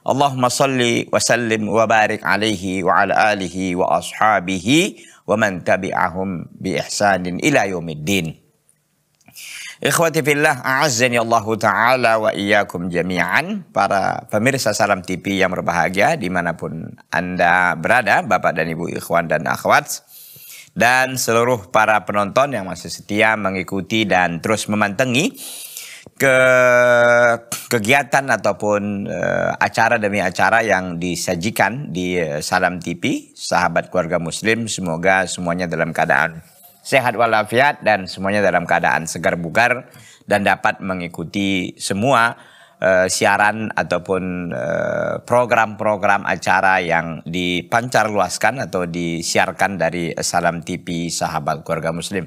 Allahumma salli wa sallim wa barik alaihi wa ala alihi wa ashabihi wa man tabi'ahum bi ihsanin ila yaumiddin. Ikhwati fillah, a'azzani Allah Ta'ala wa iyyakum jami'an. Para pemirsa Salam TV yang berbahagia dimanapun Anda berada, Bapak dan Ibu Ikhwan dan Akhwat. Dan seluruh para penonton yang masih setia mengikuti dan terus memantengi ke kegiatan ataupun uh, acara demi acara yang disajikan di uh, Salam TV, sahabat keluarga muslim, semoga semuanya dalam keadaan sehat walafiat dan semuanya dalam keadaan segar bugar dan dapat mengikuti semua uh, siaran ataupun program-program uh, acara yang dipancar luaskan atau disiarkan dari Salam TV Sahabat Keluarga Muslim.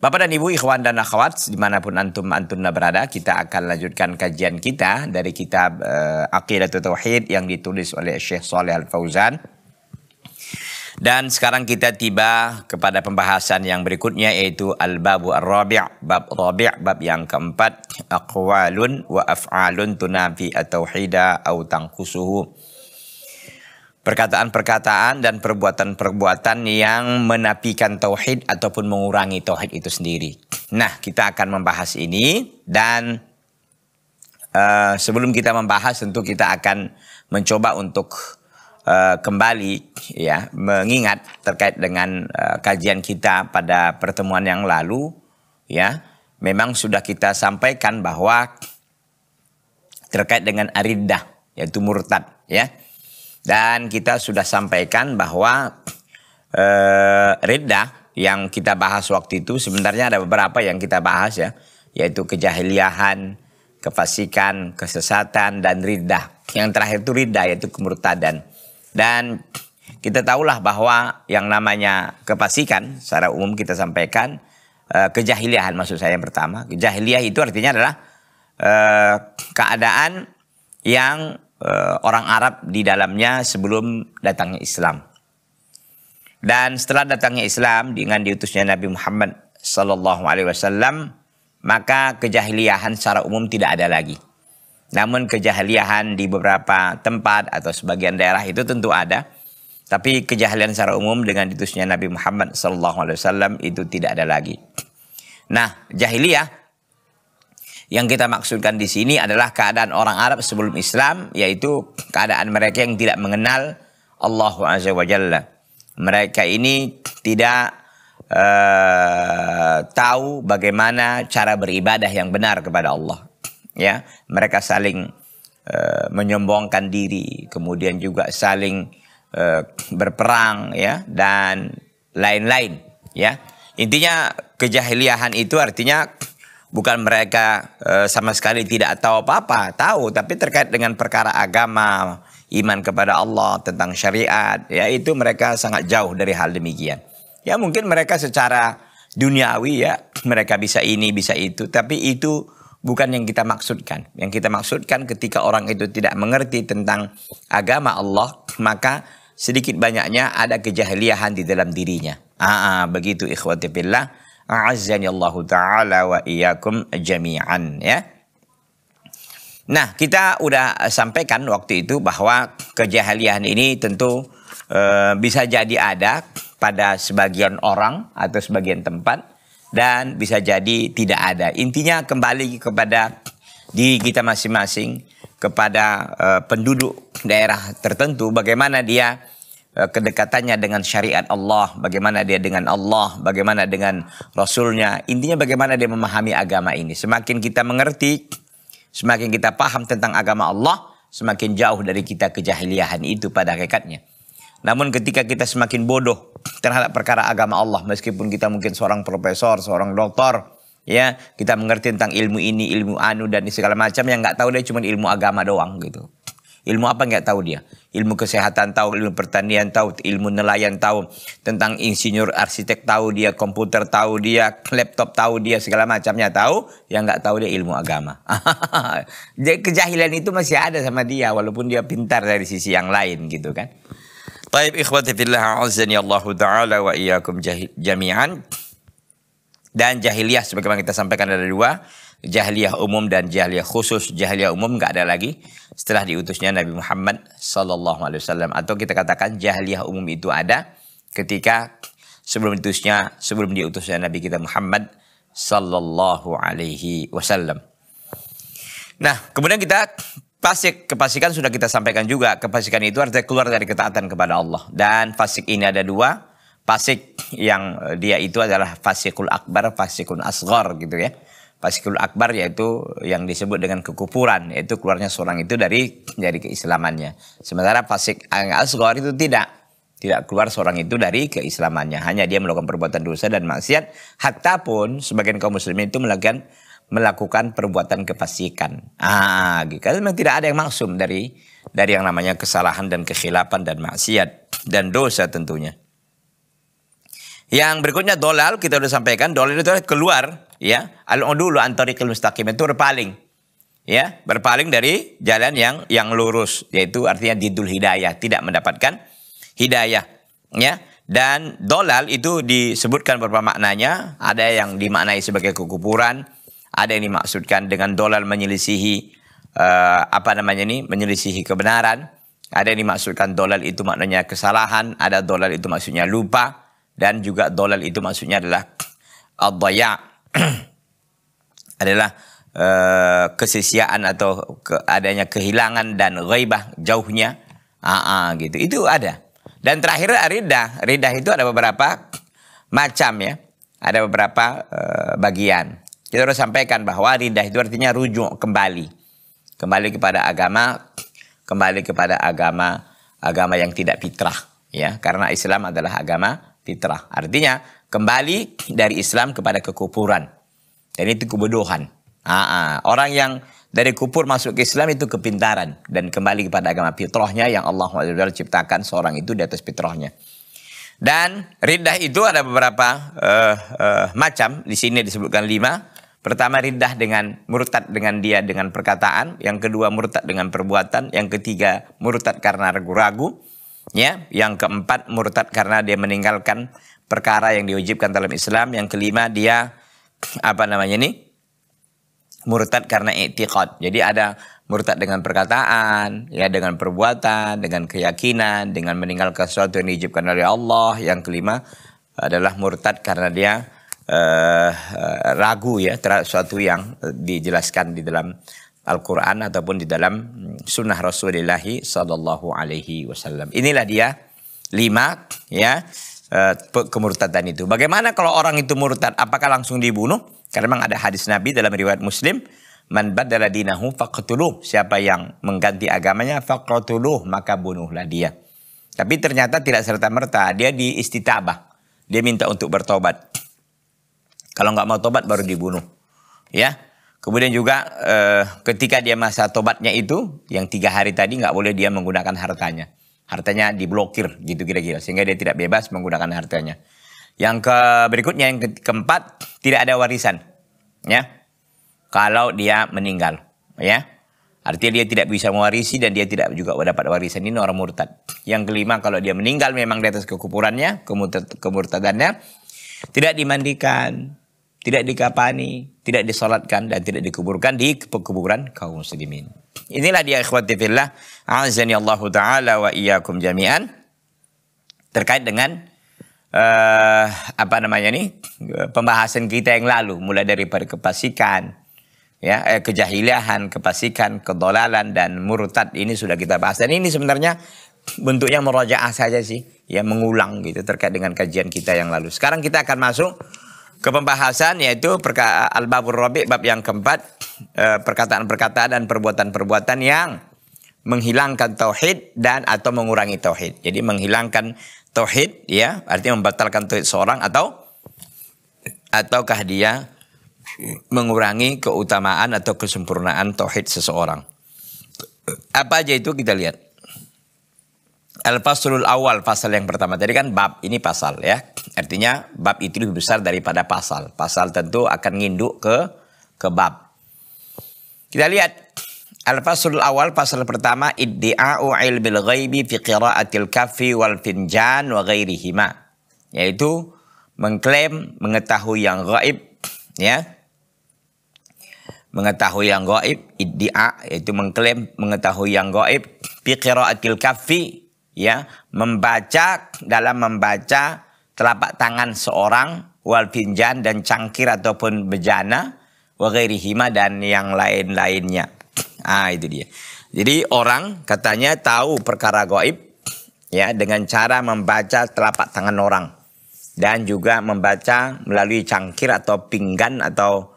Bapak dan Ibu, Ikhwan dan Akhwat, dimanapun Antum Antunna berada, kita akan lanjutkan kajian kita dari kitab uh, Aqidatul Tauhid yang ditulis oleh Syekh Saleh Al-Fauzan. Dan sekarang kita tiba kepada pembahasan yang berikutnya yaitu Al-Babu Ar-Rabi' Bab Rabi' bab yang keempat Aqwalun wa af'alun tunafi at-tauhida au Tangkusuhu perkataan-perkataan dan perbuatan-perbuatan yang menapikan tauhid ataupun mengurangi tauhid itu sendiri. Nah, kita akan membahas ini dan uh, sebelum kita membahas tentu kita akan mencoba untuk uh, kembali ya mengingat terkait dengan uh, kajian kita pada pertemuan yang lalu ya. Memang sudah kita sampaikan bahwa terkait dengan aridah yaitu murtad ya dan kita sudah sampaikan bahwa eh, Ridha yang kita bahas waktu itu sebenarnya ada beberapa yang kita bahas ya. Yaitu kejahiliahan, kefasikan, kesesatan, dan ridah. Yang terakhir itu ridah yaitu kemurtadan. Dan kita tahulah bahwa yang namanya kefasikan secara umum kita sampaikan eh, kejahiliahan maksud saya yang pertama. Kejahiliah itu artinya adalah eh, keadaan yang Eh, orang Arab di dalamnya sebelum datangnya Islam. Dan setelah datangnya Islam dengan diutusnya Nabi Muhammad Sallallahu Alaihi Wasallam, maka kejahiliahan secara umum tidak ada lagi. Namun kejahiliahan di beberapa tempat atau sebagian daerah itu tentu ada. Tapi kejahilian secara umum dengan ditusnya Nabi Muhammad SAW itu tidak ada lagi. Nah, jahiliyah yang kita maksudkan di sini adalah keadaan orang Arab sebelum Islam, yaitu keadaan mereka yang tidak mengenal Allah Azza wa Jalla. Mereka ini tidak uh, tahu bagaimana cara beribadah yang benar kepada Allah. Ya, mereka saling uh, menyombongkan diri, kemudian juga saling uh, berperang, ya, dan lain-lain. Ya, intinya kejahiliahan itu artinya bukan mereka eh, sama sekali tidak tahu apa-apa, tahu tapi terkait dengan perkara agama, iman kepada Allah, tentang syariat, ya itu mereka sangat jauh dari hal demikian. Ya mungkin mereka secara duniawi ya, mereka bisa ini, bisa itu, tapi itu bukan yang kita maksudkan. Yang kita maksudkan ketika orang itu tidak mengerti tentang agama Allah, maka sedikit banyaknya ada kejahiliahan di dalam dirinya. Ah, ah begitu ikhwati billah A'azzani Allah Ta'ala wa iyyakum jami'an ya. Nah kita udah sampaikan waktu itu bahwa kejahilian ini tentu e, bisa jadi ada pada sebagian orang atau sebagian tempat dan bisa jadi tidak ada. Intinya kembali kepada diri kita masing-masing kepada uh, penduduk daerah tertentu bagaimana dia Eh, kedekatannya dengan syariat Allah, bagaimana dia dengan Allah, bagaimana dengan Rasulnya. Intinya bagaimana dia memahami agama ini. Semakin kita mengerti, semakin kita paham tentang agama Allah, semakin jauh dari kita kejahiliahan itu pada hakikatnya. Namun ketika kita semakin bodoh terhadap perkara agama Allah, meskipun kita mungkin seorang profesor, seorang doktor, ya kita mengerti tentang ilmu ini, ilmu anu dan segala macam yang nggak tahu dia cuma ilmu agama doang gitu. Ilmu apa nggak tahu dia. Ilmu kesehatan tahu, ilmu pertanian tahu, ilmu nelayan tahu. Tentang insinyur arsitek tahu dia, komputer tahu dia, laptop tahu dia, segala macamnya tahu. Yang nggak tahu dia ilmu agama. Jadi kejahilan itu masih ada sama dia walaupun dia pintar dari sisi yang lain gitu kan. Taib ikhwati fillah azani Allah taala wa iyakum jami'an. Dan jahiliyah sebagaimana kita sampaikan ada dua jahiliyah umum dan jahiliyah khusus. Jahiliyah umum nggak ada lagi setelah diutusnya Nabi Muhammad Sallallahu Alaihi Wasallam. Atau kita katakan jahiliyah umum itu ada ketika sebelum diutusnya sebelum diutusnya Nabi kita Muhammad Sallallahu Alaihi Wasallam. Nah, kemudian kita Fasik, Kepasikan sudah kita sampaikan juga. Kepasikan itu artinya keluar dari ketaatan kepada Allah. Dan fasik ini ada dua. Fasik yang dia itu adalah fasikul akbar, fasikul asgar gitu ya. Pasikul Akbar yaitu yang disebut dengan kekupuran yaitu keluarnya seorang itu dari dari keislamannya. Sementara Pasik Al-Asghar itu tidak tidak keluar seorang itu dari keislamannya. Hanya dia melakukan perbuatan dosa dan maksiat. Hatta pun sebagian kaum muslimin itu melakukan melakukan perbuatan kefasikan. Ah, gitu. karena memang tidak ada yang maksum dari dari yang namanya kesalahan dan kekhilapan dan maksiat dan dosa tentunya. Yang berikutnya dolal kita sudah sampaikan dolal itu keluar ya al-udulu an tariqil mustaqim itu berpaling ya berpaling dari jalan yang yang lurus yaitu artinya didul hidayah tidak mendapatkan hidayah ya dan dolal itu disebutkan beberapa maknanya ada yang dimaknai sebagai kekupuran ada yang dimaksudkan dengan dolal menyelisihi uh, apa namanya ini menyelisihi kebenaran ada yang dimaksudkan dolal itu maknanya kesalahan ada dolal itu maksudnya lupa dan juga dolal itu maksudnya adalah adaya adalah uh, eh, kesesiaan atau ke, adanya kehilangan dan ghaibah jauhnya aa ah, ah, gitu itu ada dan terakhir ridah ridah itu ada beberapa macam ya ada beberapa uh, bagian kita harus sampaikan bahwa ridah itu artinya rujuk kembali kembali kepada agama kembali kepada agama agama yang tidak fitrah ya karena Islam adalah agama fitrah artinya kembali dari Islam kepada kekupuran, Dan itu kebodohan. Aa, orang yang dari kupur masuk ke Islam itu kepintaran dan kembali kepada agama fitrahnya yang Allah SWT ciptakan seorang itu di atas fitrahnya. Dan riddah itu ada beberapa uh, uh, macam. Di sini disebutkan lima. Pertama riddah dengan murtad dengan dia dengan perkataan. Yang kedua murtad dengan perbuatan. Yang ketiga murtad karena ragu-ragu. Ya, yang keempat murtad karena dia meninggalkan perkara yang diwajibkan dalam Islam. Yang kelima dia apa namanya ini? Murtad karena i'tiqad. Jadi ada murtad dengan perkataan, ya dengan perbuatan, dengan keyakinan, dengan meninggalkan sesuatu yang diwajibkan oleh Allah. Yang kelima adalah murtad karena dia uh, ragu ya terhadap sesuatu yang eh, dijelaskan di dalam Al-Quran ataupun di dalam sunnah Rasulullah Sallallahu Alaihi Wasallam. Inilah dia lima ya eh, kemurtadan itu. Bagaimana kalau orang itu murtad? Apakah langsung dibunuh? Karena memang ada hadis Nabi dalam riwayat Muslim. Man badala dinahu faqtuluh. Siapa yang mengganti agamanya faqtuluh maka bunuhlah dia. Tapi ternyata tidak serta-merta. Dia di Dia minta untuk bertobat. Kalau nggak mau tobat baru dibunuh. Ya, Kemudian juga eh, ketika dia masa tobatnya itu yang tiga hari tadi nggak boleh dia menggunakan hartanya. Hartanya diblokir gitu kira-kira sehingga dia tidak bebas menggunakan hartanya. Yang ke berikutnya yang ke keempat tidak ada warisan ya. Kalau dia meninggal ya. Artinya dia tidak bisa mewarisi dan dia tidak juga dapat warisan ini orang murtad. Yang kelima kalau dia meninggal memang di atas kekupurannya, kemurtadannya tidak dimandikan tidak dikapani, tidak disolatkan dan tidak dikuburkan di pekuburan kaum muslimin. Inilah dia ikhwati fillah, azani Allah taala wa iyyakum jami'an terkait dengan uh, apa namanya nih pembahasan kita yang lalu mulai dari kepasikan ya eh, kejahilahan, kepasikan, kedolalan dan murtad ini sudah kita bahas dan ini sebenarnya bentuknya merojaah saja sih ya mengulang gitu terkait dengan kajian kita yang lalu. Sekarang kita akan masuk ke pembahasan yaitu al-babur rabi bab yang keempat eh, perkataan-perkataan dan perbuatan-perbuatan yang menghilangkan tauhid dan atau mengurangi tauhid. Jadi menghilangkan tauhid ya artinya membatalkan tauhid seorang atau ataukah dia mengurangi keutamaan atau kesempurnaan tauhid seseorang. Apa aja itu kita lihat. Al-Faslul awal pasal yang pertama. Tadi kan bab ini pasal ya. Artinya bab itu lebih besar daripada pasal. Pasal tentu akan nginduk ke ke bab. Kita lihat Al-Fasul awal pasal pertama il ilmil ghaibi fi qira'atil kafi wal finjan wa ghairihima. Yaitu mengklaim mengetahui yang gaib ya. Mengetahui yang gaib iddia yaitu mengklaim mengetahui yang gaib fi qira'atil kafi ya membaca dalam membaca telapak tangan seorang, wal finjan dan cangkir ataupun bejana, hima dan yang lain-lainnya. Ah itu dia. Jadi orang katanya tahu perkara goib ya dengan cara membaca telapak tangan orang dan juga membaca melalui cangkir atau pinggan atau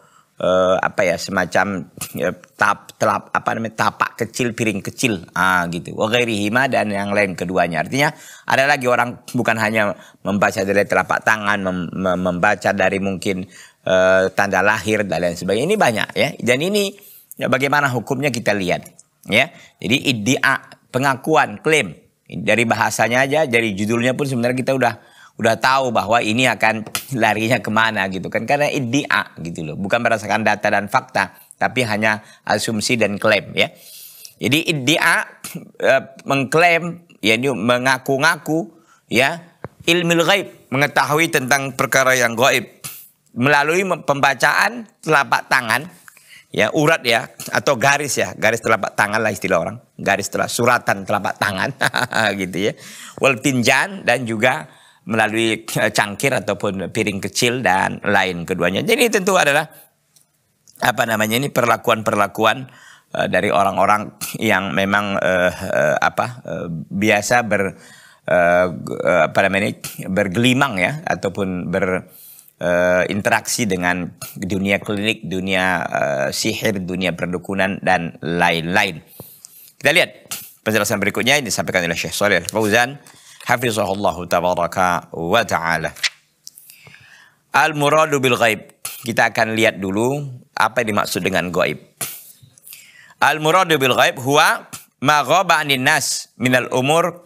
uh, apa ya semacam ya, tap telap apa namanya tapak kecil piring kecil ah gitu hima dan yang lain keduanya artinya ada lagi orang bukan hanya membaca dari telapak tangan mem, mem, membaca dari mungkin uh, tanda lahir dan lain sebagainya ini banyak ya dan ini ya, bagaimana hukumnya kita lihat ya jadi idia pengakuan klaim dari bahasanya aja dari judulnya pun sebenarnya kita udah udah tahu bahwa ini akan larinya kemana gitu kan karena idea gitu loh bukan berdasarkan data dan fakta tapi hanya asumsi dan klaim ya jadi idea eh, mengklaim ya ini mengaku-ngaku ya ilmu gaib mengetahui tentang perkara yang gaib melalui pembacaan telapak tangan ya urat ya atau garis ya garis telapak tangan lah istilah orang garis telapak suratan telapak tangan gitu ya wal tinjan dan juga melalui eh, cangkir ataupun piring kecil dan lain keduanya. Jadi tentu adalah apa namanya ini perlakuan-perlakuan eh, dari orang-orang yang memang uh, apa biasa ber uh, apa namanya bergelimang ya ataupun ber interaksi dengan dunia klinik, dunia uh, sihir, dunia perdukunan dan lain-lain. Kita lihat penjelasan berikutnya ini disampaikan oleh Syekh Shalih Fauzan Hafizahullah tabaraka wa ta'ala. Al-muradu bil ghaib. Kita akan lihat dulu apa yang dimaksud dengan ghaib. Al-muradu bil ghaib huwa ma ghaba 'anil nas minal umur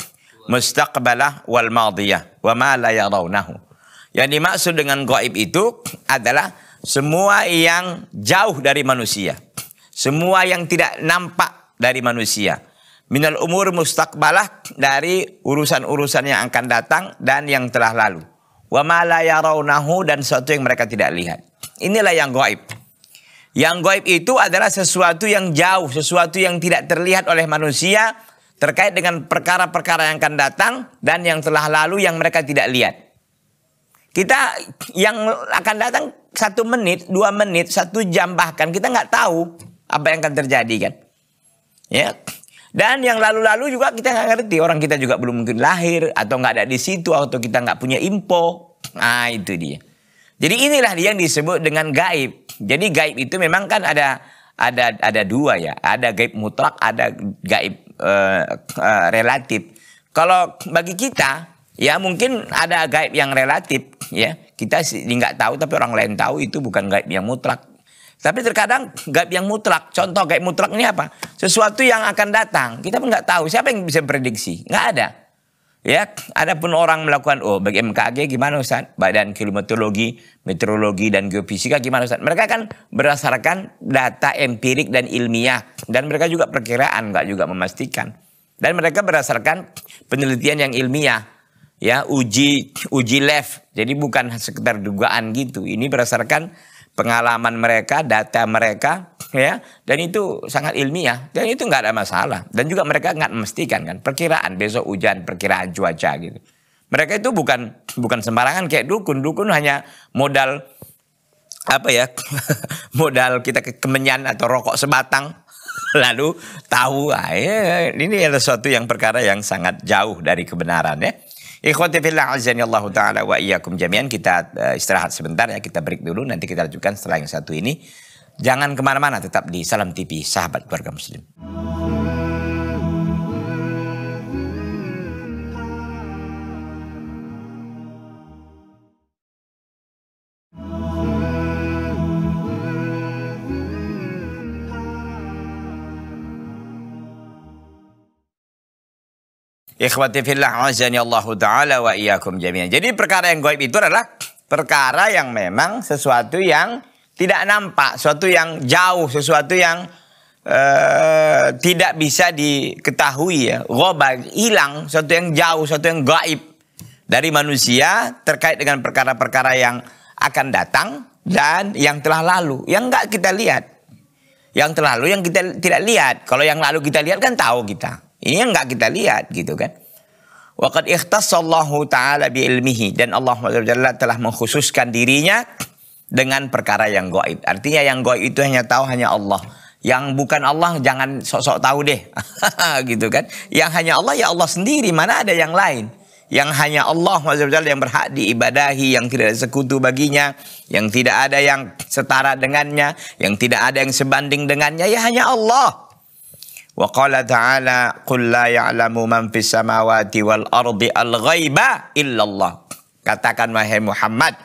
mustaqbalah wal madiyah wa ma la yarawnahu. Yang dimaksud dengan gaib itu adalah semua yang jauh dari manusia. Semua yang tidak nampak dari manusia minal umur mustaqbalah dari urusan-urusan yang akan datang dan yang telah lalu. Wa ma la yarawnahu dan sesuatu yang mereka tidak lihat. Inilah yang goib. Yang goib itu adalah sesuatu yang jauh, sesuatu yang tidak terlihat oleh manusia terkait dengan perkara-perkara yang akan datang dan yang telah lalu yang mereka tidak lihat. Kita yang akan datang satu menit, dua menit, satu jam bahkan kita nggak tahu apa yang akan terjadi kan. Ya, dan yang lalu-lalu juga kita nggak ngerti. Orang kita juga belum mungkin lahir atau nggak ada di situ atau kita nggak punya info. Nah itu dia. Jadi inilah dia yang disebut dengan gaib. Jadi gaib itu memang kan ada ada ada dua ya. Ada gaib mutlak, ada gaib uh, uh, relatif. Kalau bagi kita ya mungkin ada gaib yang relatif ya. Kita nggak tahu tapi orang lain tahu itu bukan gaib yang mutlak tapi terkadang gaib yang mutlak, contoh kayak mutlak ini apa? Sesuatu yang akan datang, kita pun nggak tahu siapa yang bisa prediksi, nggak ada. Ya, ada pun orang melakukan oh bagi MKG gimana Ustaz? Badan Klimatologi, Meteorologi dan Geofisika gimana Ustaz? Mereka kan berdasarkan data empirik dan ilmiah dan mereka juga perkiraan nggak juga memastikan. Dan mereka berdasarkan penelitian yang ilmiah ya uji uji lab. Jadi bukan sekedar dugaan gitu. Ini berdasarkan pengalaman mereka, data mereka, ya. Dan itu sangat ilmiah. Dan itu nggak ada masalah. Dan juga mereka nggak memastikan kan, perkiraan besok hujan, perkiraan cuaca gitu. Mereka itu bukan bukan sembarangan kayak dukun. Dukun hanya modal apa ya? modal kita kemenyan atau rokok sebatang lalu tahu ah, iya, ini adalah suatu yang perkara yang sangat jauh dari kebenaran ya. Ikhwati fillah azani Allah taala wa iyyakum jami'an kita eh, istirahat sebentar ya kita break dulu nanti kita lanjutkan setelah yang satu ini. Jangan kemana-mana tetap di Salam TV Sahabat Keluarga Muslim. Ikhwati fillah azani Allahu taala wa iyyakum jami'an. Jadi perkara yang gaib itu adalah perkara yang memang sesuatu yang tidak nampak, sesuatu yang jauh, sesuatu yang uh, tidak bisa diketahui ya. Ghaib hilang, sesuatu yang jauh, sesuatu yang gaib dari manusia terkait dengan perkara-perkara yang akan datang dan yang telah lalu, yang enggak kita lihat. Yang terlalu yang kita tidak lihat. Kalau yang lalu kita lihat kan tahu kita. Ini yang nggak kita lihat gitu kan. Waqad ikhtassallahu ta'ala ilmihi. Dan Allah SWT telah mengkhususkan dirinya dengan perkara yang goib. Artinya yang goib itu hanya tahu hanya Allah. Yang bukan Allah jangan sok-sok tahu deh. gitu kan. Yang hanya Allah ya Allah sendiri. Mana ada yang lain. Yang hanya Allah SWT yang berhak diibadahi. Yang tidak ada sekutu baginya. Yang tidak ada yang setara dengannya. Yang tidak ada yang sebanding dengannya. Ya hanya Allah. Wa qala ta'ala qul la ya'lamu man fis samawati wal ardi al Katakan wahai Muhammad,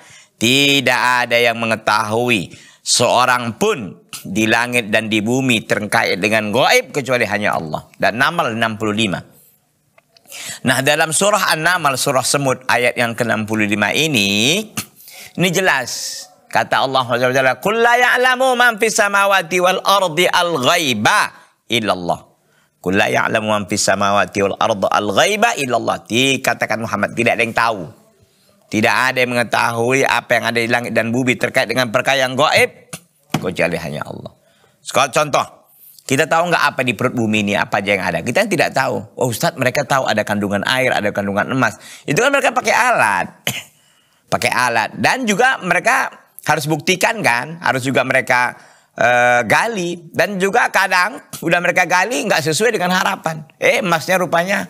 tidak ada yang mengetahui seorang pun di langit dan di bumi terkait dengan gaib kecuali hanya Allah. Dan Namal 65. Nah dalam surah An-Namal surah Semut ayat yang ke-65 ini ini jelas kata Allah Subhanahu wa taala, "Qul la ya'lamu man fis samawati wal ardi al ghaiba." illallah. Kula ya'lamu man fis samawati wal ardi al ghaiba illallah. Dikatakan Muhammad tidak ada yang tahu. Tidak ada yang mengetahui apa yang ada di langit dan bumi terkait dengan perkara yang gaib kecuali hanya Allah. Sekolah contoh, kita tahu nggak apa di perut bumi ini apa aja yang ada? Kita tidak tahu. Oh Ustaz, mereka tahu ada kandungan air, ada kandungan emas. Itu kan mereka pakai alat. pakai alat dan juga mereka harus buktikan kan, harus juga mereka uh, gali dan juga kadang udah mereka gali nggak sesuai dengan harapan. Eh emasnya rupanya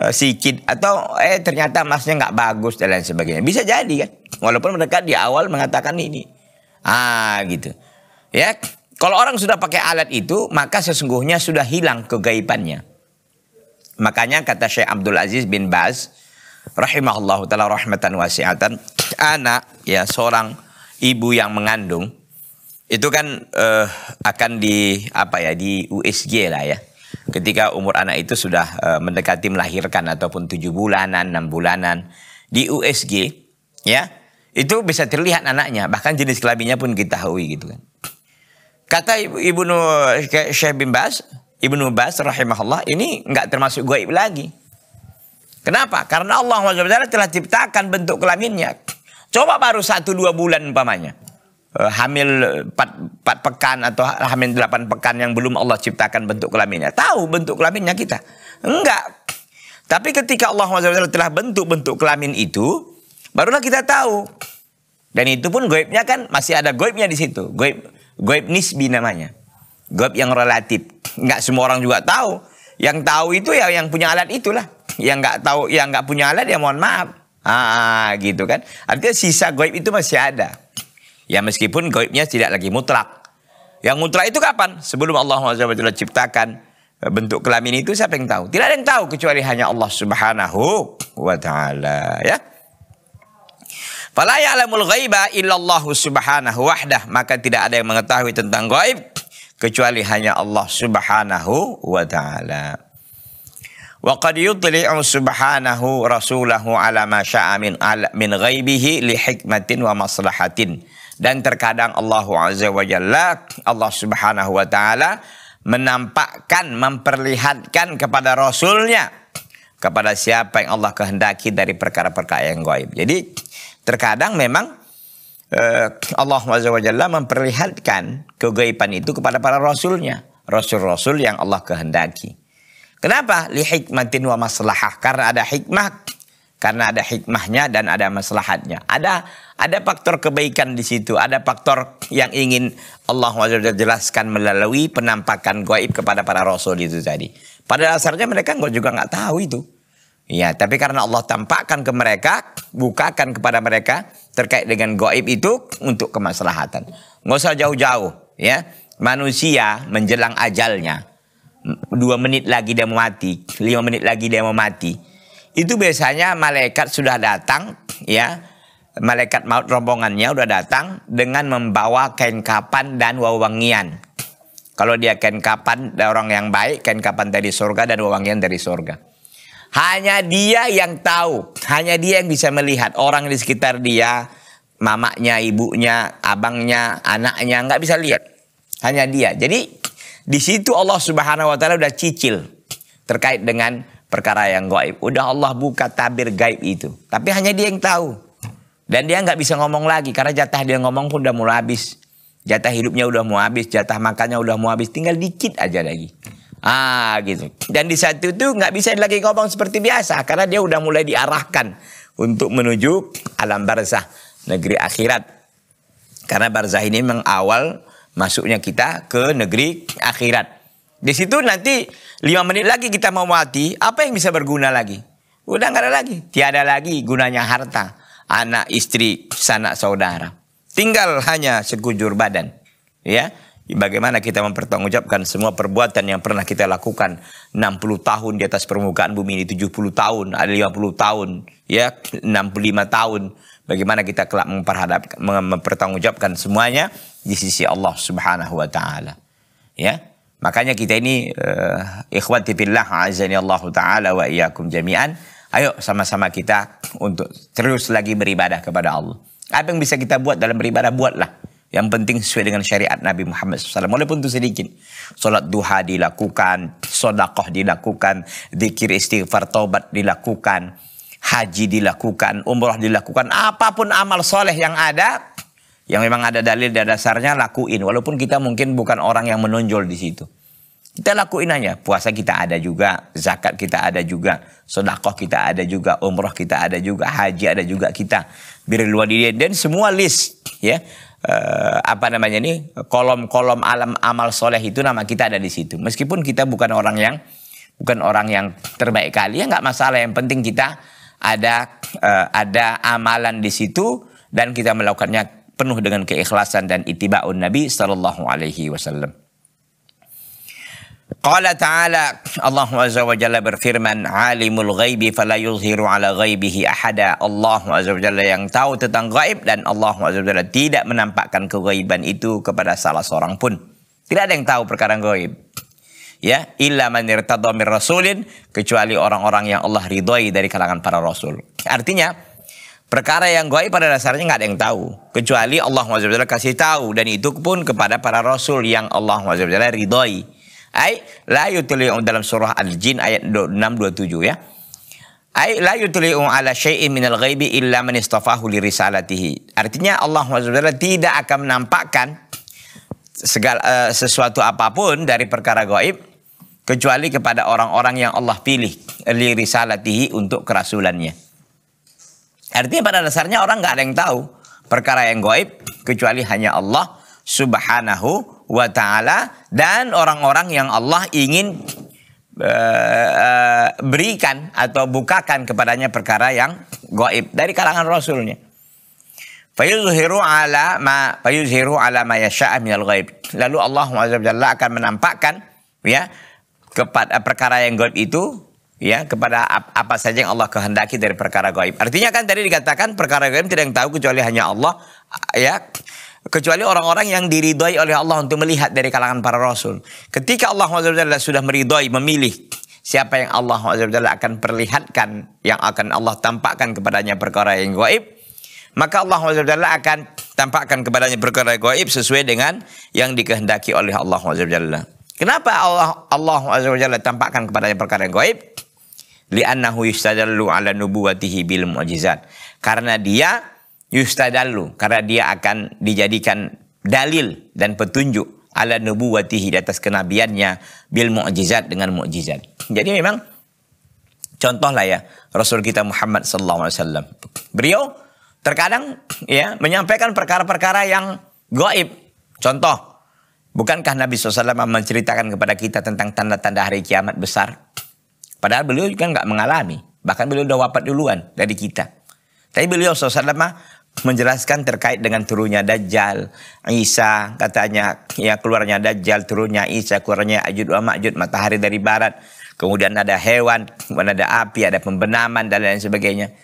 uh, sikit atau eh ternyata emasnya nggak bagus dan lain sebagainya. Bisa jadi kan. Walaupun mereka di awal mengatakan ini. Ah gitu. Ya, kalau orang sudah pakai alat itu maka sesungguhnya sudah hilang kegaibannya. Makanya kata Syekh Abdul Aziz bin Baz rahimahullahu taala rahmatan wasiatan, anak ya seorang ibu yang mengandung itu kan eh, akan di apa ya di USG lah ya ketika umur anak itu sudah uh, mendekati melahirkan ataupun tujuh bulanan enam bulanan di USG ya itu bisa terlihat anaknya bahkan jenis kelaminnya pun kita tahu gitu kan kata ibu ibnu Syekh bin Bas ibnu Bas rahimahullah ini nggak termasuk gaib lagi kenapa karena Allah SWT telah ciptakan bentuk kelaminnya coba baru satu dua bulan umpamanya Eh, hamil 4, eh, 4 pekan atau hamil 8 pekan yang belum Allah ciptakan bentuk kelaminnya. Tahu bentuk kelaminnya kita? Enggak. Tapi ketika Allah SWT telah bentuk bentuk kelamin itu, barulah kita tahu. Dan itu pun goibnya kan masih ada goibnya di situ. Goib, goib nisbi namanya. Goib yang relatif. Enggak semua orang juga tahu. Yang tahu itu ya yang punya alat itulah. Yang enggak tahu, yang enggak punya alat ya mohon maaf. Ah, gitu kan. Artinya sisa goib itu masih ada. Ya meskipun goibnya tidak lagi mutlak. Yang mutlak itu kapan? Sebelum Allah SWT ciptakan eh, bentuk kelamin itu siapa yang tahu? Tidak ada yang tahu kecuali hanya Allah Subhanahu wa taala, ya. Fala ya'lamul ghaiba illallah subhanahu wahdah, maka tidak ada yang mengetahui tentang gaib kecuali hanya Allah Subhanahu wa taala. Wa qad yutli'u subhanahu rasulahu ala ma sya'a min min ghaibihi li hikmatin wa maslahatin. Dan terkadang Allah Azza wa Jalla, Allah Subhanahu wa taala menampakkan, memperlihatkan kepada rasulnya kepada siapa yang Allah kehendaki dari perkara-perkara yang gaib. Jadi terkadang memang eh, Allah Azza wa Jalla memperlihatkan kegaiban itu kepada para rasulnya. Rasul-rasul yang Allah kehendaki. Kenapa? Li hikmatin wa maslahah. Karena ada hikmah karena ada hikmahnya dan ada maslahatnya. Ada ada faktor kebaikan di situ, ada faktor yang ingin Allah jelaskan melalui penampakan gaib kepada para rasul itu tadi. Pada dasarnya mereka juga nggak tahu itu. Ya, tapi karena Allah tampakkan ke mereka, bukakan kepada mereka terkait dengan gaib itu untuk kemaslahatan. Nggak usah jauh-jauh, ya. Manusia menjelang ajalnya, dua menit lagi dia mau mati, lima menit lagi dia mau mati itu biasanya malaikat sudah datang ya malaikat maut rombongannya udah datang dengan membawa kain kapan dan wewangian kalau dia kain kapan orang yang baik kain kapan dari surga dan wewangian dari surga hanya dia yang tahu hanya dia yang bisa melihat orang di sekitar dia mamanya ibunya abangnya anaknya nggak bisa lihat hanya dia jadi di situ Allah Subhanahu wa taala udah cicil terkait dengan perkara yang gaib. Udah Allah buka tabir gaib itu. Tapi hanya dia yang tahu. Dan dia nggak bisa ngomong lagi karena jatah dia ngomong pun udah mulai habis. Jatah hidupnya udah mau habis, jatah makannya udah mau habis, tinggal dikit aja lagi. Ah gitu. Dan di saat itu nggak bisa lagi ngomong seperti biasa karena dia udah mulai diarahkan untuk menuju alam barzah, negeri akhirat. Karena barzah ini mengawal masuknya kita ke negeri akhirat. Di situ nanti lima menit lagi kita mau mati, apa yang bisa berguna lagi? Udah nggak ada lagi. Tiada lagi gunanya harta, anak, istri, sanak saudara. Tinggal hanya sekujur badan. Ya, bagaimana kita mempertanggungjawabkan semua perbuatan yang pernah kita lakukan 60 tahun di atas permukaan bumi ini 70 tahun ada 50 tahun ya 65 tahun bagaimana kita kelak memperhadap mempertanggungjawabkan semuanya di sisi Allah Subhanahu wa taala ya Makanya kita ini uh, ikhwati tibillah azani Allah taala wa iyyakum jami'an. Ayo sama-sama kita untuk terus lagi beribadah kepada Allah. Apa yang bisa kita buat dalam beribadah buatlah. Yang penting sesuai dengan syariat Nabi Muhammad SAW. Walaupun itu sedikit. Salat duha dilakukan. Sodakoh dilakukan. zikir istighfar taubat dilakukan. Haji dilakukan. Umrah dilakukan. Apapun amal soleh yang ada yang memang ada dalil dan dasarnya lakuin walaupun kita mungkin bukan orang yang menonjol di situ kita lakuin aja puasa kita ada juga zakat kita ada juga sodakoh kita ada juga umroh kita ada juga haji ada juga kita luar diri dan semua list ya Uh, apa namanya ini kolom-kolom alam amal soleh itu nama kita ada di situ meskipun kita bukan orang yang bukan orang yang terbaik kali ya nggak masalah yang penting kita ada uh, ada amalan di situ dan kita melakukannya penuh dengan keikhlasan dan itiba'un Nabi sallallahu alaihi wasallam. Qala ta'ala Allah azza wa jalla berfirman alimul ghaibi fala yuzhiru ala ghaibihi ahada Allah azza wa jalla yang tahu tentang gaib dan Allah azza wa jalla tidak menampakkan kegaiban itu kepada salah seorang pun tidak ada yang tahu perkara gaib ya illa man irtadha rasulin kecuali orang-orang yang Allah ridhoi dari kalangan para rasul artinya Perkara yang gaib pada dasarnya nggak ada yang tahu. Kecuali Allah SWT kasih tahu. Dan itu pun kepada para rasul yang Allah SWT ridhoi. Ay, la yutli'un dalam surah Al-Jin ayat 627 ya. Ay, la yutli'un ala syai'in minal ghaibi illa man istafahu li risalatihi. Artinya Allah SWT tidak akan menampakkan segala, uh, sesuatu apapun dari perkara gaib kecuali kepada orang-orang yang Allah pilih eh, li risalatihi untuk kerasulannya. Artinya pada dasarnya orang nggak ada yang tahu perkara yang goib kecuali hanya Allah subhanahu wa ta'ala dan orang-orang yang Allah ingin eh, eh, berikan atau bukakan kepadanya perkara yang goib dari kalangan Rasulnya. Fayuzhiru ala ma fayuzhiru ala ma yasha'a minal ghaib. Lalu Allah Azza akan menampakkan ya kepada perkara yang goib itu ya kepada apa saja yang Allah kehendaki dari perkara gaib. Artinya kan tadi dikatakan perkara gaib tidak yang tahu kecuali hanya Allah ya kecuali orang-orang yang diridhoi oleh Allah untuk melihat dari kalangan para rasul. Ketika Allah sudah meridhoi memilih siapa yang Allah akan perlihatkan yang akan Allah tampakkan kepadanya perkara yang gaib, maka Allah akan tampakkan kepadanya perkara yang gaib sesuai dengan yang dikehendaki oleh Allah Kenapa Allah Allah tampakkan kepadanya perkara yang gaib? li'annahu yustadallu ala nubuwatihi bil mu'jizat karena dia yustadallu karena dia akan dijadikan dalil dan petunjuk ala nubuwatihi di atas kenabiannya bil mu'jizat dengan mu'jizat jadi memang contohlah ya Rasul kita Muhammad sallallahu alaihi wasallam beliau terkadang ya menyampaikan perkara-perkara yang gaib contoh bukankah Nabi SAW menceritakan kepada kita tentang tanda-tanda hari kiamat besar Padahal beliau juga nggak mengalami. Bahkan beliau udah wafat duluan dari kita. Tapi beliau SAW menjelaskan terkait dengan turunnya Dajjal, Isa katanya ya keluarnya Dajjal, turunnya Isa, keluarnya Ajud wa Majud, matahari dari barat. Kemudian ada hewan, kemudian ada api, ada pembenaman dan lain sebagainya.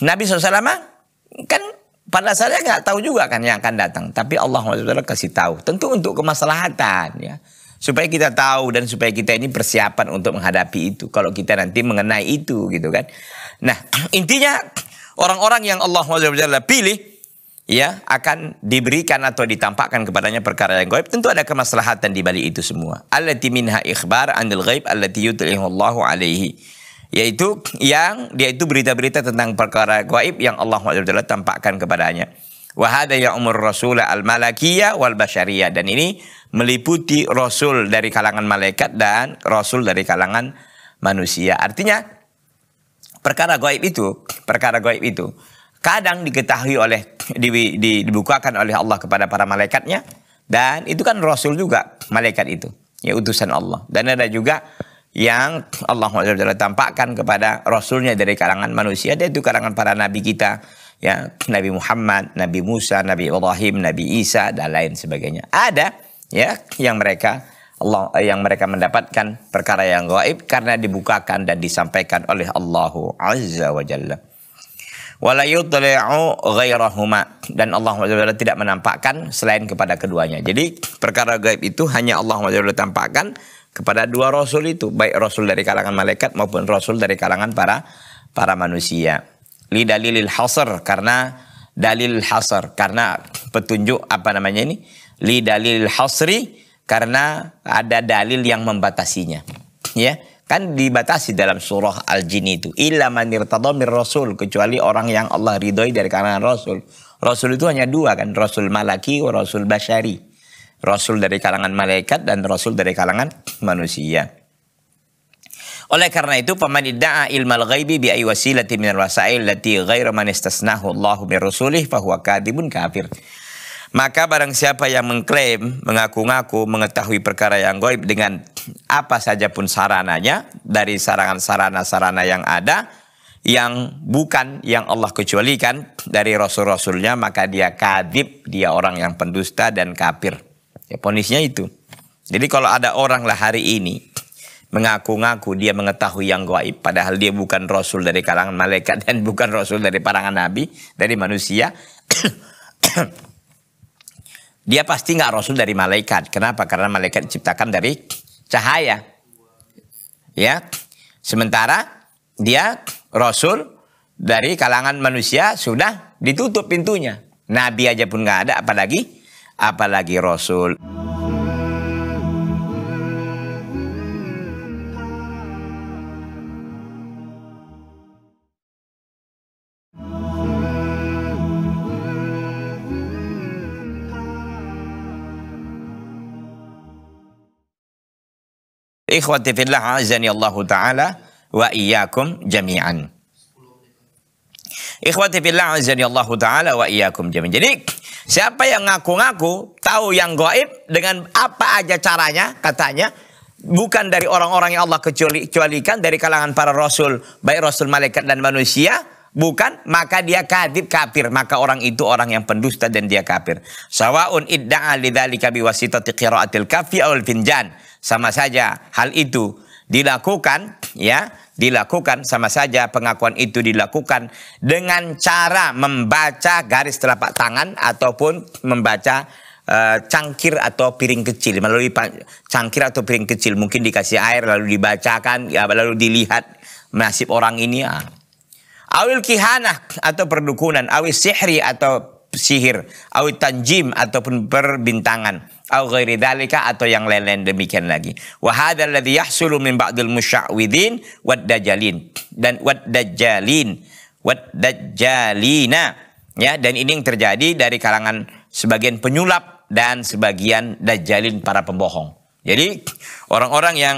Nabi SAW kan pada saya nggak tahu juga kan yang akan datang. Tapi Allah SWT kasih tahu. Tentu untuk kemaslahatan ya supaya kita tahu dan supaya kita ini persiapan untuk menghadapi itu kalau kita nanti mengenai itu gitu kan nah intinya orang-orang yang Allah SWT pilih ya akan diberikan atau ditampakkan kepadanya perkara yang gaib tentu ada kemaslahatan di balik itu semua allati minha ikhbar anil ghaib allati yutlihu Allahu alaihi yaitu yang dia itu berita-berita tentang perkara gaib yang Allah SWT tampakkan kepadanya Wahada ya umur rasul al malakiyah wal bashariyah dan ini meliputi rasul dari kalangan malaikat dan rasul dari kalangan manusia. Artinya perkara gaib itu, perkara gaib itu kadang diketahui oleh di, di, dibukakan oleh Allah kepada para malaikatnya dan itu kan rasul juga malaikat itu ya utusan Allah dan ada juga yang Allah SWT tampakkan kepada rasulnya dari kalangan manusia dan itu kalangan para nabi kita ya Nabi Muhammad, Nabi Musa, Nabi Ibrahim, Nabi Isa dan lain sebagainya. Ada ya yang mereka Allah yang mereka mendapatkan perkara yang gaib karena dibukakan dan disampaikan oleh Allahu Azza wa Jalla. Wala ghairahuma dan Allah tidak menampakkan selain kepada keduanya. Jadi perkara gaib itu hanya Allah Azza wa tampakkan kepada dua rasul itu, baik rasul dari kalangan malaikat maupun rasul dari kalangan para para manusia li dalilil hasr karena dalil hasr karena petunjuk apa namanya ini li dalil hasri karena ada dalil yang membatasinya ya kan dibatasi dalam surah al-jin itu illa man rasul kecuali orang yang Allah ridhoi dari kalangan rasul rasul itu hanya dua kan rasul malaki wa rasul basyari rasul dari kalangan malaikat dan rasul dari kalangan manusia oleh karena itu paman idda'a ilmal ghaibi bi ay wasilati minal wasail lati ghairu man istasnahu Allahu min rasulih huwa kadibun kafir. Maka barang siapa yang mengklaim, mengaku-ngaku mengetahui perkara yang goib dengan apa saja pun sarananya dari sarangan-sarana-sarana yang ada yang bukan yang Allah kecualikan dari rasul-rasulnya maka dia kadib, dia orang yang pendusta dan kafir. Ya ponisnya itu. Jadi kalau ada orang lah hari ini mengaku-ngaku dia mengetahui yang gaib padahal dia bukan rasul dari kalangan malaikat dan bukan rasul dari kalangan nabi dari manusia dia pasti nggak rasul dari malaikat kenapa karena malaikat diciptakan dari cahaya ya sementara dia rasul dari kalangan manusia sudah ditutup pintunya nabi aja pun nggak ada apalagi apalagi rasul Ikhwati fillah azani Allah taala wa iyyakum jami'an. Ikhwati fillah azani Allah taala wa iyyakum jami'an. Jadi siapa yang ngaku-ngaku tahu yang gaib dengan apa aja caranya katanya bukan dari orang-orang yang Allah kecualikan dari kalangan para rasul baik rasul malaikat dan manusia bukan maka dia kadib kafir maka orang itu orang yang pendusta dan dia kafir sawaun idda'a lidzalika biwasitati qiraatil kafi awal finjan sama saja hal itu dilakukan ya dilakukan sama saja pengakuan itu dilakukan dengan cara membaca garis telapak tangan ataupun membaca uh, cangkir atau piring kecil melalui cangkir atau piring kecil mungkin dikasih air lalu dibacakan ya, lalu dilihat nasib orang ini ya. awil kihanah atau perdukunan awil sihri atau sihir awil tanjim ataupun perbintangan ghairi atau yang lain-lain demikian lagi. Wa hadzal ladzi yahsulu min ba'dil musyawwidin wad dajalin dan wad dajalin wad dajalina ya dan ini yang terjadi dari kalangan sebagian penyulap dan sebagian dajalin para pembohong. Jadi orang-orang yang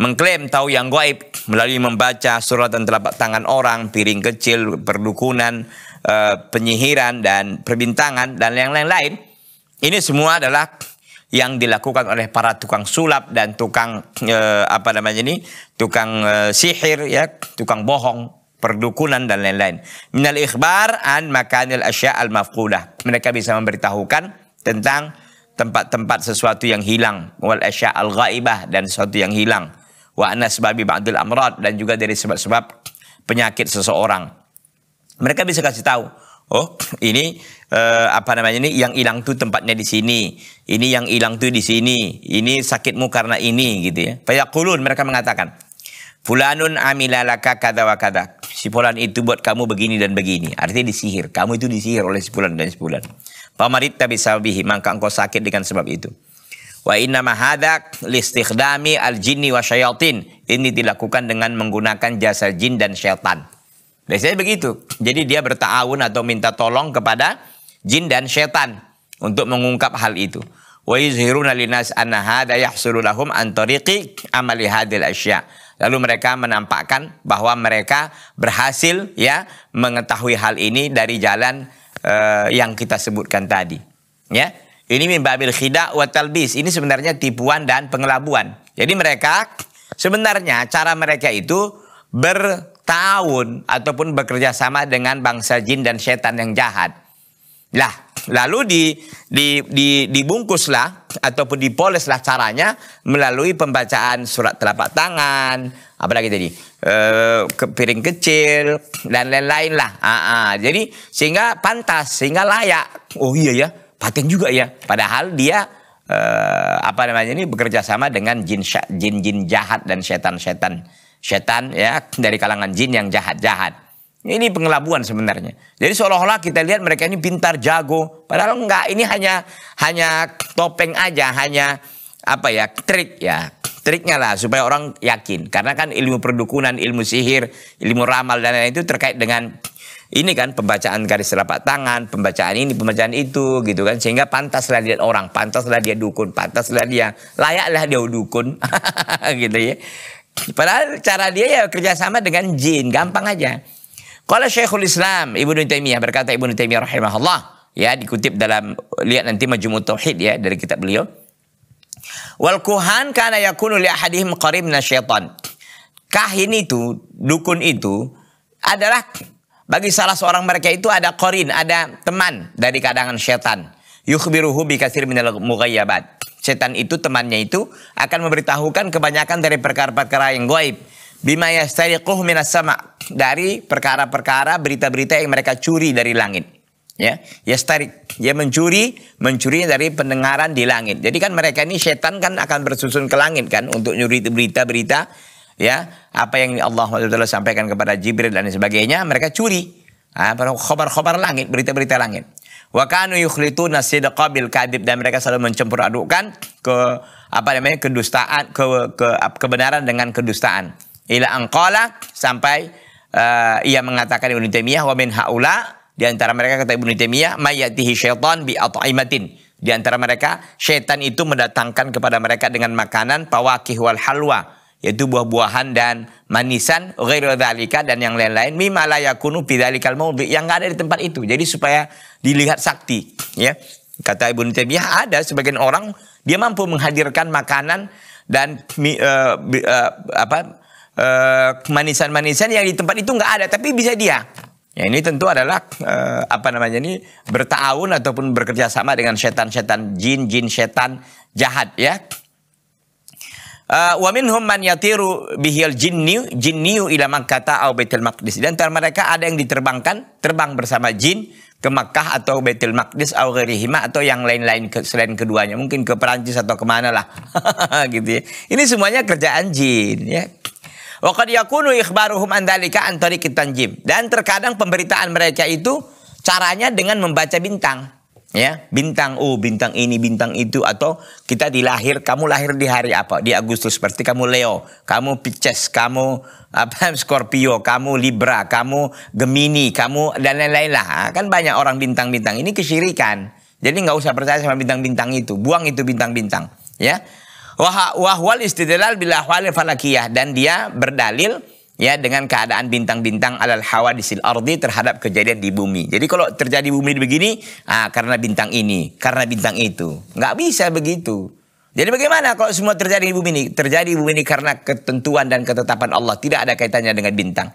mengklaim tahu yang gaib melalui membaca surat dan telapak tangan orang, piring kecil, perdukunan, eh, penyihiran dan perbintangan dan yang lain-lain. Ini semua adalah yang dilakukan oleh para tukang sulap dan tukang eh, apa namanya ini tukang eh, sihir ya tukang bohong perdukunan dan lain-lain minal ikhbar an makanil asya al mafqudah mereka bisa memberitahukan tentang tempat-tempat sesuatu yang hilang wal asya al ghaibah dan sesuatu yang hilang wa anasbabi ba'dil amrad dan juga dari sebab-sebab penyakit seseorang mereka bisa kasih tahu oh ini eh, apa namanya ini yang hilang tuh tempatnya di sini, ini yang hilang tuh di sini, ini sakitmu karena ini gitu ya. fayaqulun mereka mengatakan, Fulanun amilalaka kada wa kada. Si fulan itu buat kamu begini dan begini. Artinya disihir. Kamu itu disihir oleh si fulan dan si fulan. Pamarit tabi sabihi. Maka engkau sakit dengan sebab itu. Wa inna mahadak listikhdami al jinni wa syayatin. Ini dilakukan dengan menggunakan jasa jin dan syaitan. Biasanya nah, begitu. Jadi dia bertaawun atau minta tolong kepada jin dan setan untuk mengungkap hal itu. Wa yuzhiruna linas anna hadha yahsulu lahum an amali hadil asya. Lalu mereka menampakkan bahwa mereka berhasil ya mengetahui hal ini dari jalan uh, yang kita sebutkan tadi. Ya. Ini mimbabil khida wa talbis. Ini sebenarnya tipuan dan pengelabuan. Jadi mereka sebenarnya cara mereka itu ber tahun ataupun bekerja sama dengan bangsa jin dan setan yang jahat. Lah, lalu di, di, di, dibungkuslah ataupun dipoleslah caranya melalui pembacaan surat telapak tangan, apalagi tadi e, piring kecil dan lain-lain lah. A ah, -a, ah. Jadi sehingga pantas, sehingga layak. Oh iya ya, paten juga ya. Padahal dia e, apa namanya ini bekerja sama dengan jin jin jahat dan setan-setan setan ya dari kalangan jin yang jahat-jahat. Ini pengelabuan sebenarnya. Jadi seolah-olah kita lihat mereka ini pintar jago, padahal enggak. Ini hanya hanya topeng aja, hanya apa ya trik ya triknya lah supaya orang yakin karena kan ilmu perdukunan ilmu sihir ilmu ramal dan lain itu terkait dengan ini kan pembacaan garis telapak tangan pembacaan ini pembacaan itu gitu kan sehingga pantaslah dia orang pantaslah dia dukun pantaslah dia layaklah dia dukun gitu ya Padahal cara dia ya kerjasama dengan jin, gampang aja. Kalau Syekhul Islam Ibnu Taimiyah berkata Ibnu Taimiyah rahimahullah ya dikutip dalam lihat nanti Majmu' Tauhid ya dari kitab beliau. Wal kuhan kana yakunu li ahadihim qarib syaitan. Kahin itu, dukun itu adalah bagi salah seorang mereka itu ada korin, ada teman dari kadangan syaitan. Yukhbiruhu bi katsir minal mughayyabat setan itu temannya itu akan memberitahukan kebanyakan dari perkara-perkara yang goib. Bima yastariquh minas sama dari perkara-perkara berita-berita yang mereka curi dari langit. Ya, yastarik, dia mencuri, mencuri dari pendengaran di langit. Jadi kan mereka ini setan kan akan bersusun ke langit kan untuk nyuri berita-berita ya, apa yang Allah SWT sampaikan kepada Jibril dan sebagainya, mereka curi. Ah, khobar-khobar langit, berita-berita langit. Wa kanu yukhrituna sidqa bil kadib dan mereka selalu mencampur adukkan ke apa namanya kedustaan ke, ke kebenaran dengan kedustaan. Ila angkola sampai uh, ia mengatakan Ibnu Taimiyah wa min haula di antara mereka kata Ibnu Taimiyah mayatihi syaitan bi ataimatin. Di antara mereka syaitan itu mendatangkan kepada mereka dengan makanan pawakih wal halwa yaitu buah-buahan dan manisan dzalika dan yang lain-lain mimma la yakunu bidzalikal yang enggak ada di tempat itu jadi supaya dilihat sakti ya kata Ibnu Taimiyah ada sebagian orang dia mampu menghadirkan makanan dan eh, eh, apa eh, manisan-manisan yang di tempat itu nggak ada tapi bisa dia Ya ini tentu adalah uh, apa namanya ini bertahun ataupun bekerja sama dengan setan-setan jin, jin setan jahat ya. Ah, wa minhum man yatiru bihil jinniu jinniu ila makkata au Baitul Maqdis. Dan antara mereka ada yang diterbangkan, terbang bersama jin ke Makkah atau Baitul Maqdis atau Gherihima atau yang lain-lain ke, selain keduanya. Mungkin ke Perancis atau kemana lah. gitu ya. Ini semuanya kerjaan jin ya. Waqad yakunu ikhbaruhum an dzalika an tariqit tanjim. Dan terkadang pemberitaan mereka itu caranya dengan membaca bintang ya bintang u bintang ini bintang itu atau kita dilahir kamu lahir di hari apa di Agustus berarti kamu Leo kamu Pisces kamu apa Scorpio kamu Libra kamu Gemini kamu dan lain-lain lah ah, kan banyak orang bintang-bintang ini kesyirikan jadi nggak usah percaya sama bintang-bintang itu buang itu bintang-bintang ya wahwal istidlal bila falakiyah dan dia berdalil ya dengan keadaan bintang-bintang alal hawadisil ardi terhadap kejadian di bumi. Jadi kalau terjadi bumi begini, ah karena bintang ini, karena bintang itu. Nggak bisa begitu. Jadi bagaimana kalau semua terjadi di bumi ini? Terjadi di bumi ini karena ketentuan dan ketetapan Allah. Tidak ada kaitannya dengan bintang.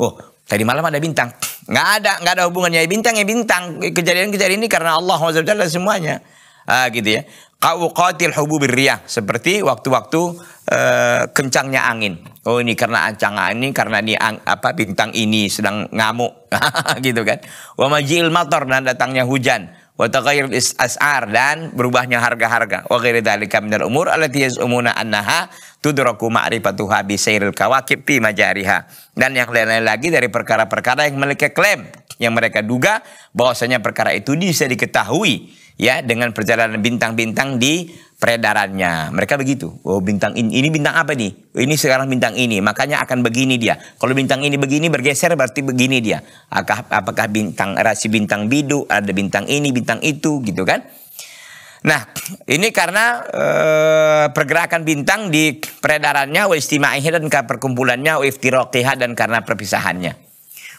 Oh, tadi malam ada bintang. Nggak ada, nggak ada hubungannya. Bintang ya bintang. Kejadian-kejadian ini karena Allah SWT semuanya. Ah, gitu ya. Kauqatil hububir riyah seperti waktu-waktu uh, kencangnya angin. Oh ini karena ancang ini karena ini ang, apa bintang ini sedang ngamuk gitu kan. Wa majil matar dan datangnya hujan. Wa taghayyur as'ar dan berubahnya harga-harga. Wa ghairi dzalika minal umur allati yaz'umuna annaha tudraku ma'rifatuha bi sayril kawakib fi majariha. Dan yang lain-lain lagi dari perkara-perkara yang mereka klaim, yang mereka duga bahwasanya perkara itu bisa diketahui ya dengan perjalanan bintang-bintang di peredarannya. Mereka begitu. Oh, bintang ini, ini bintang apa nih? Ini sekarang bintang ini. Makanya akan begini dia. Kalau bintang ini begini bergeser berarti begini dia. Apakah, apakah bintang rasi bintang bidu, ada bintang ini, bintang itu gitu kan? Nah, ini karena eh, pergerakan bintang di peredarannya, wa dan perkumpulannya, wa dan karena perpisahannya.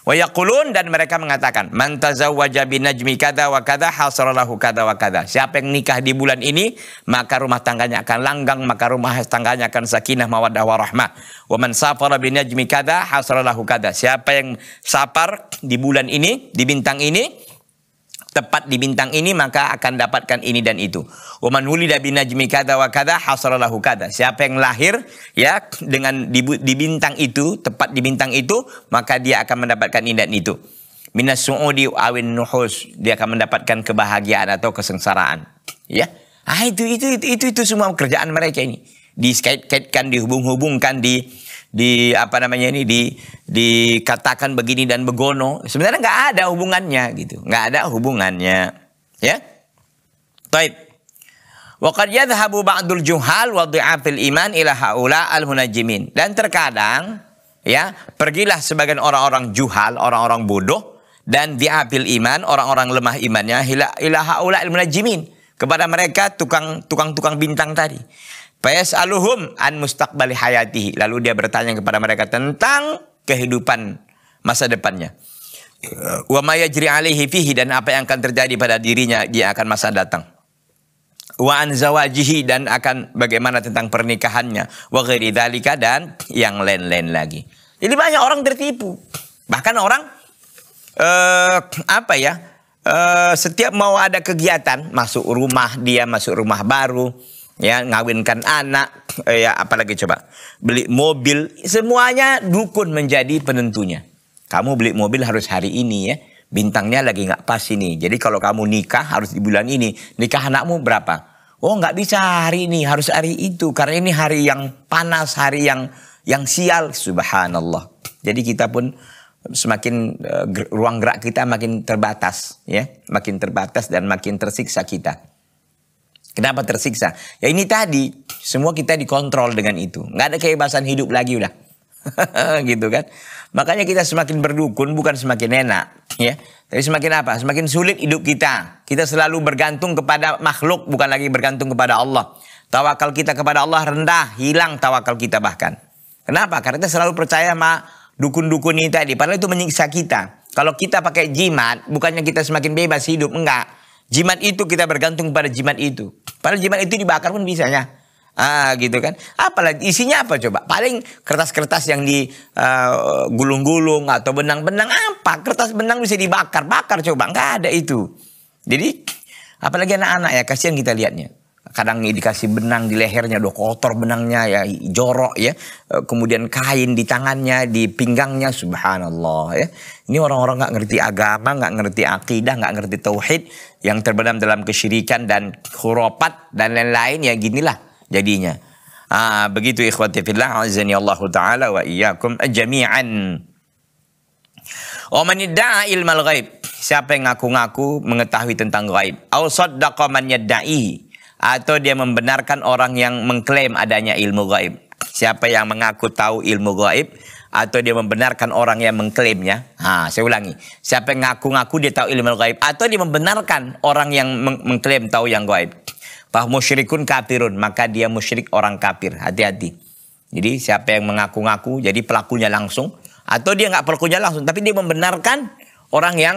Wayakulun dan mereka mengatakan, "Man tazawwaja Wakada kada wa kada Wakada kada wa kada." Siapa yang nikah di bulan ini, maka rumah tangganya akan langgang, maka rumah tangganya akan sakinah mawaddah warahmah. Wa man safara binajmi kada hasaralahu kada. Siapa yang safar di bulan ini, di bintang ini, tepat di bintang ini maka akan dapatkan ini dan itu. Waman wulida najmi kada wa kada hasaralahu kada. Siapa yang lahir ya dengan di, di bintang itu, tepat di bintang itu, maka dia akan mendapatkan ini dan itu. Minas su'udi awin nuhus, dia akan mendapatkan kebahagiaan atau kesengsaraan. Ya. Ah itu itu itu itu, itu semua kerjaan mereka ini. Dikait-kaitkan, dihubung-hubungkan, di di apa namanya ini di dikatakan begini dan begono sebenarnya nggak ada hubungannya gitu nggak ada hubungannya ya taib Waqad habu ba'dul juhal wa dhi'afil iman ila haula al munajimin. Dan terkadang ya, pergilah sebagian orang-orang juhal, orang-orang bodoh dan dhi'afil iman, orang-orang lemah imannya ila ila haula al munajimin kepada mereka tukang tukang-tukang bintang tadi aluhum an mustaqbali hayatihi. Lalu dia bertanya kepada mereka tentang kehidupan masa depannya. Wa maya yajri alihi fihi dan apa yang akan terjadi pada dirinya dia akan masa datang. Wa an zawajihi dan akan bagaimana tentang pernikahannya. Wa ghairi dalika dan yang lain-lain lagi. Jadi banyak orang tertipu. Bahkan orang eh, apa ya? uh, setiap mau ada kegiatan masuk rumah dia masuk rumah baru ya ngawinkan anak eh, ya apalagi coba beli mobil semuanya dukun menjadi penentunya kamu beli mobil harus hari ini ya bintangnya lagi nggak pas ini jadi kalau kamu nikah harus di bulan ini nikah anakmu berapa oh nggak bisa hari ini harus hari itu karena ini hari yang panas hari yang yang sial subhanallah jadi kita pun semakin uh, ruang gerak kita makin terbatas ya makin terbatas dan makin tersiksa kita Kenapa tersiksa? Ya ini tadi, semua kita dikontrol dengan itu. Nggak ada kebebasan hidup lagi udah. gitu kan. Makanya kita semakin berdukun bukan semakin enak. ya. Tapi semakin apa? Semakin sulit hidup kita. Kita selalu bergantung kepada makhluk bukan lagi bergantung kepada Allah. Tawakal kita kepada Allah rendah, hilang tawakal kita bahkan. Kenapa? Karena kita selalu percaya sama dukun-dukun ini tadi. Padahal itu menyiksa kita. Kalau kita pakai jimat, bukannya kita semakin bebas hidup, enggak jimat itu kita bergantung pada jimat itu. Padahal jimat itu dibakar pun bisa ya. Ah gitu kan. Apalagi isinya apa coba? Paling kertas-kertas yang di uh, gulung-gulung atau benang-benang apa? Kertas benang bisa dibakar, bakar coba. Enggak ada itu. Jadi apalagi anak-anak ya kasihan kita lihatnya kadang dikasih benang di lehernya udah kotor benangnya ya jorok ya eh, kemudian kain di tangannya di pinggangnya subhanallah ya ini orang-orang nggak ngerti agama nggak ngerti akidah nggak ngerti tauhid yang terbenam dalam kesyirikan dan khurafat dan lain-lain ya ginilah jadinya ah begitu ikhwati fillah azani Allah taala wa iyyakum jami'an wa man ilmal ghaib siapa yang ngaku-ngaku mengetahui tentang gaib au saddaqa man yadda'i atau dia membenarkan orang yang mengklaim adanya ilmu gaib. Siapa yang mengaku tahu ilmu gaib atau dia membenarkan orang yang mengklaimnya. ha saya ulangi. Siapa yang ngaku-ngaku dia tahu ilmu gaib atau dia membenarkan orang yang meng mengklaim tahu yang gaib. Bah musyrikun kafirun, maka dia musyrik orang kafir. Hati-hati. Jadi siapa yang mengaku-ngaku jadi pelakunya langsung atau dia nggak pelakunya langsung tapi dia membenarkan orang yang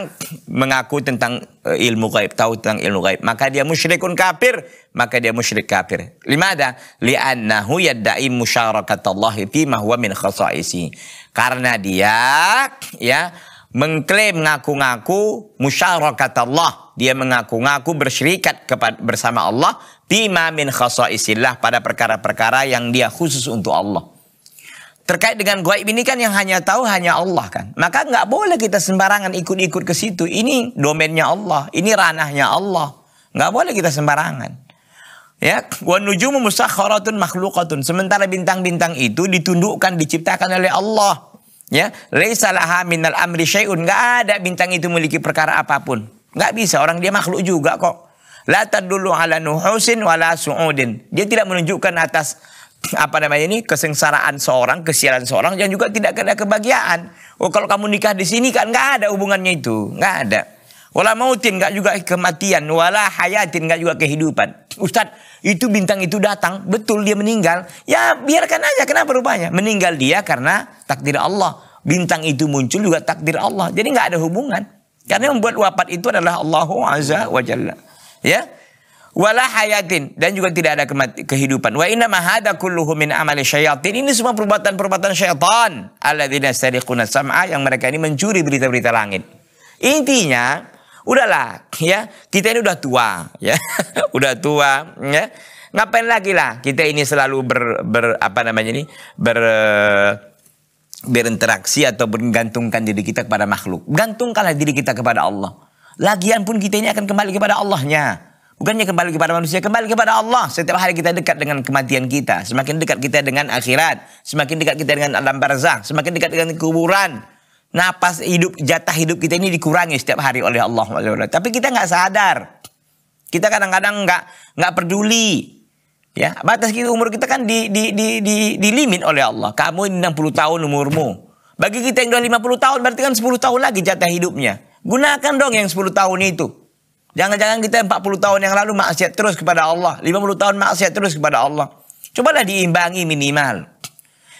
mengaku tentang eh, ilmu gaib, tahu tentang ilmu gaib, maka dia musyrikun kafir, maka dia musyrik kafir. Limada? Li'annahu yadda'i musyarakatallahi fi ma huwa min khasaisi. Karena dia ya mengklaim mengaku-ngaku musyarakatallah. Dia mengaku-ngaku bersyirikat kepada bersama Allah bima min khasaisillah pada perkara-perkara yang dia khusus untuk Allah. Terkait dengan goib ini kan yang hanya tahu hanya Allah kan. Maka nggak boleh kita sembarangan ikut-ikut ke situ. Ini domainnya Allah, ini ranahnya Allah. Nggak boleh kita sembarangan. Ya, wa nujumu musakhkharatun makhluqatun. Sementara bintang-bintang itu ditundukkan, diciptakan oleh Allah. Ya, laisa laha minal amri syai'un. Enggak ada bintang itu memiliki perkara apapun. Enggak bisa, orang dia makhluk juga kok. La tadullu ala nuhusin wala su'udin. Dia tidak menunjukkan atas apa namanya ini kesengsaraan seorang, kesialan seorang yang juga tidak ada kebahagiaan. Oh kalau kamu nikah di sini kan nggak ada hubungannya itu, nggak ada. Wala mautin nggak juga kematian, wala hayatin nggak juga kehidupan. Ustadz itu bintang itu datang, betul dia meninggal. Ya biarkan aja kenapa rupanya meninggal dia karena takdir Allah. Bintang itu muncul juga takdir Allah. Jadi nggak ada hubungan. Karena yang membuat wafat itu adalah Allahu Azza wa Jalla. Ya, wala hayatin dan juga tidak ada kehidupan. Wa inna mahada kulluhu min amali syayatin. Ini semua perbuatan-perbuatan syaitan. Alladzina sariquna sam'a yang mereka ini mencuri berita-berita langit. Intinya, udahlah ya, kita ini udah tua ya. udah tua ya. Ngapain lagi lah kita ini selalu ber, ber apa namanya ini? ber berinteraksi atau menggantungkan diri kita kepada makhluk. Gantungkanlah diri kita kepada Allah. Lagian pun kita ini akan kembali kepada Allahnya. Bukannya kembali kepada manusia, kembali kepada Allah. Setiap hari kita dekat dengan kematian kita. Semakin dekat kita dengan akhirat. Semakin dekat kita dengan alam barzah. Semakin dekat dengan kuburan. Napas hidup, jatah hidup kita ini dikurangi setiap hari oleh Allah. Tapi kita nggak sadar. Kita kadang-kadang nggak nggak peduli. Ya, batas kita umur kita kan di, di, di, di, di limit oleh Allah. Kamu 60 tahun umurmu. Bagi kita yang udah 50 tahun berarti kan 10 tahun lagi jatah hidupnya. Gunakan dong yang 10 tahun itu. Jangan-jangan kita 40 tahun yang lalu maksiat terus kepada Allah. 50 tahun maksiat terus kepada Allah. Cobalah diimbangi minimal.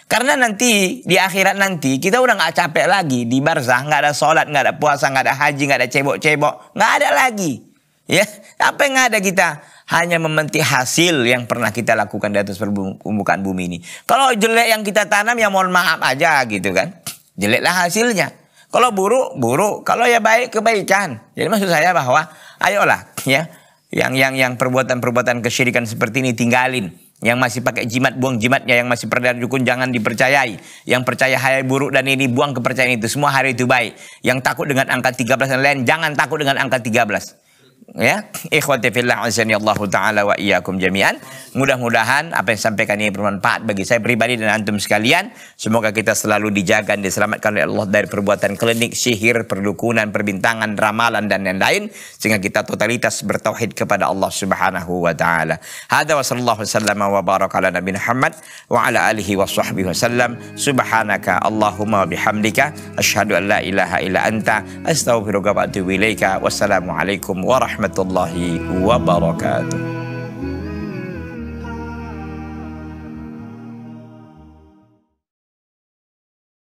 Karena nanti di akhirat nanti kita udah gak capek lagi di barzah gak ada sholat gak ada puasa gak ada haji gak ada cebok-cebok Gak ada lagi ya apa yang ada kita hanya mementi hasil yang pernah kita lakukan di atas permukaan bumi ini kalau jelek yang kita tanam ya mohon maaf aja gitu kan jeleklah hasilnya kalau buruk buruk kalau ya baik kebaikan jadi maksud saya bahwa ayolah ya yang yang yang perbuatan-perbuatan kesyirikan seperti ini tinggalin. Yang masih pakai jimat buang jimatnya, yang masih percaya dukun jangan dipercayai. Yang percaya hal buruk dan ini buang kepercayaan itu. Semua hari itu baik. Yang takut dengan angka 13 dan lain jangan takut dengan angka 13 ya ikhwati fillah azani Allah taala wa iyyakum jami'an mudah-mudahan apa yang sampaikan ini bermanfaat bagi saya pribadi dan antum sekalian semoga kita selalu dijaga dan diselamatkan oleh Allah dari perbuatan klinik sihir perdukunan perbintangan ramalan dan lain-lain sehingga kita totalitas bertauhid kepada Allah Subhanahu wa taala hada wa sallallahu wasallam wa baraka ala nabi Muhammad wa ala alihi wa sahbihi wasallam subhanaka allahumma wa bihamdika asyhadu an la ilaha illa anta astaghfiruka wa atubu ilaika wassalamu alaikum warahmatullahi ورحمه الله وبركاته